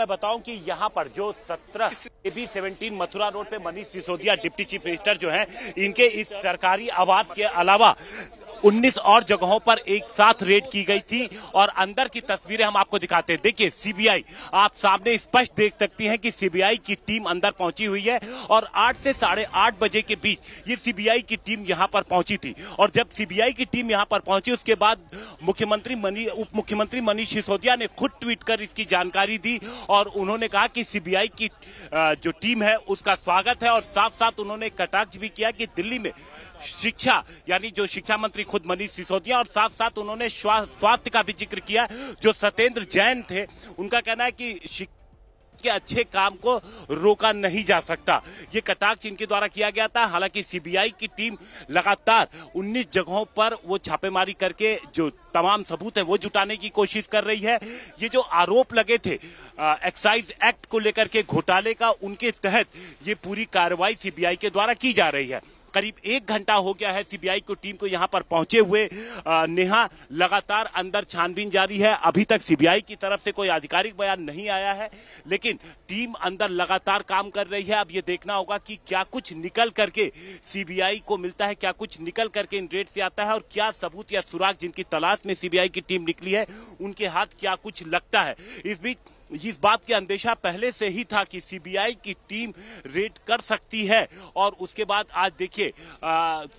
मैं बताऊं कि यहाँ पर जो सत्रह A B seventeen Mathura road पे Manish Sisodia deputy chief minister जो हैं इनके इस सरकारी आवास के अलावा 19 और जगहों पर एक साथ रेड की गई थी और अंदर की तस्वीरें हम आपको दिखाते हैं देखिए सीबीआई आप सामने स्पष्ट देख सकती हैं कि सीबीआई की टीम अंदर पहुंची हुई है और आठ से साढ़े आठ बजे के बीच ये सीबीआई की टीम यहां पर पहुंची थी और जब सीबीआई की टीम यहाँ पर पहुंची उसके बाद मुख्यमंत्री मनी उप मुख्यमंत्री मनीष सिसोदिया ने खुद ट्वीट कर इसकी जानकारी दी और उन्होंने कहा कि सीबीआई की जो टीम है उसका स्वागत है और साथ साथ उन्होंने कटाक्ष भी किया कि दिल्ली में शिक्षा यानी जो शिक्षा मंत्री खुद मनीष सिसोदिया और साथ साथ उन्होंने स्वास्थ्य का भी जिक्र किया जो सत्येंद्र जैन थे उनका कहना है कि के अच्छे काम को रोका नहीं जा सकता यह कटाक्ष इनके द्वारा किया गया था हालांकि सीबीआई की टीम लगातार 19 जगहों पर वो छापेमारी करके जो तमाम सबूत है वो जुटाने की कोशिश कर रही है ये जो आरोप लगे थे एक्साइज एक्ट को लेकर के घोटाले का उनके तहत ये पूरी कार्रवाई सीबीआई के द्वारा की जा रही है करीब एक घंटा हो गया है सीबीआई की टीम को यहाँ पर पहुंचे हुए नेहा लगातार अंदर छानबीन जारी है अभी तक सीबीआई की तरफ से कोई आधिकारिक बयान नहीं आया है लेकिन टीम अंदर लगातार काम कर रही है अब ये देखना होगा कि क्या कुछ निकल करके सीबीआई को मिलता है क्या कुछ निकल करके इन रेट से आता है और क्या सबूत या सुराग जिनकी तलाश में सीबीआई की टीम निकली है उनके हाथ क्या कुछ लगता है इस बीच इस बात के अंदेशा पहले से ही था कि सीबीआई की टीम रेड कर सकती है और उसके बाद आज देखिए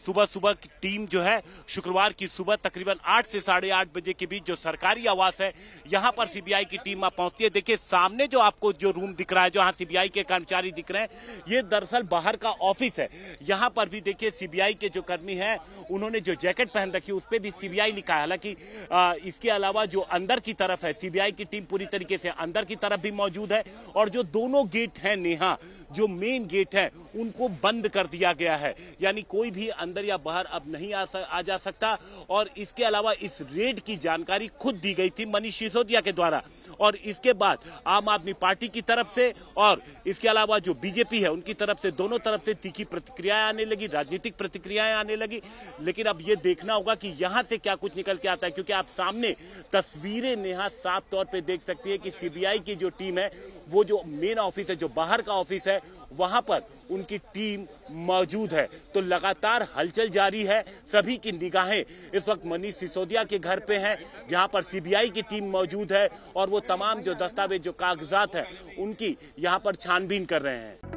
सुबह सुबह की टीम जो है शुक्रवार की सुबह तकरीबन आठ से साढ़े आठ बजे के बीच जो सरकारी आवास है यहाँ पर सीबीआई की टीम पहुंचती है देखिए सामने जो आपको जो रूम दिख रहा है जो यहाँ सीबीआई के कर्मचारी दिख रहे हैं ये दरअसल बाहर का ऑफिस है यहाँ पर भी देखिए सीबीआई के जो कर्मी है उन्होंने जो जैकेट पहन रखी उस पर भी सीबीआई लिखा है हालांकि इसके अलावा जो अंदर की तरफ है सीबीआई की टीम पूरी तरीके से अंदर अंदर की तरफ भी मौजूद है और जो दोनों गेट हैं नेहा जो मेन गेट है उनको बंद कर दिया गया है यानी कोई भी अंदर या बाहर अब नहीं आ, सक, आ जा सकता और इसके अलावा इस रेड की जानकारी खुद दी गई थी मनीष सिसोदिया के द्वारा और इसके बाद आम आदमी पार्टी की तरफ से और इसके अलावा जो बीजेपी है उनकी तरफ से दोनों तरफ से तीखी प्रतिक्रियाएं आने लगी राजनीतिक प्रतिक्रियाएं आने लगी लेकिन अब ये देखना होगा कि यहां से क्या कुछ निकल के आता है क्योंकि आप सामने तस्वीरें नेहा साफ तौर पर देख सकती है कि सीबीआई सीबीआई की जो टीम है वो जो मेन ऑफिस है जो बाहर का ऑफिस है वहां पर उनकी टीम मौजूद है तो लगातार हलचल जारी है सभी की निगाहें इस वक्त मनीष सिसोदिया के घर पे हैं जहां पर सीबीआई की टीम मौजूद है और वो तमाम जो दस्तावेज जो कागजात है उनकी यहां पर छानबीन कर रहे हैं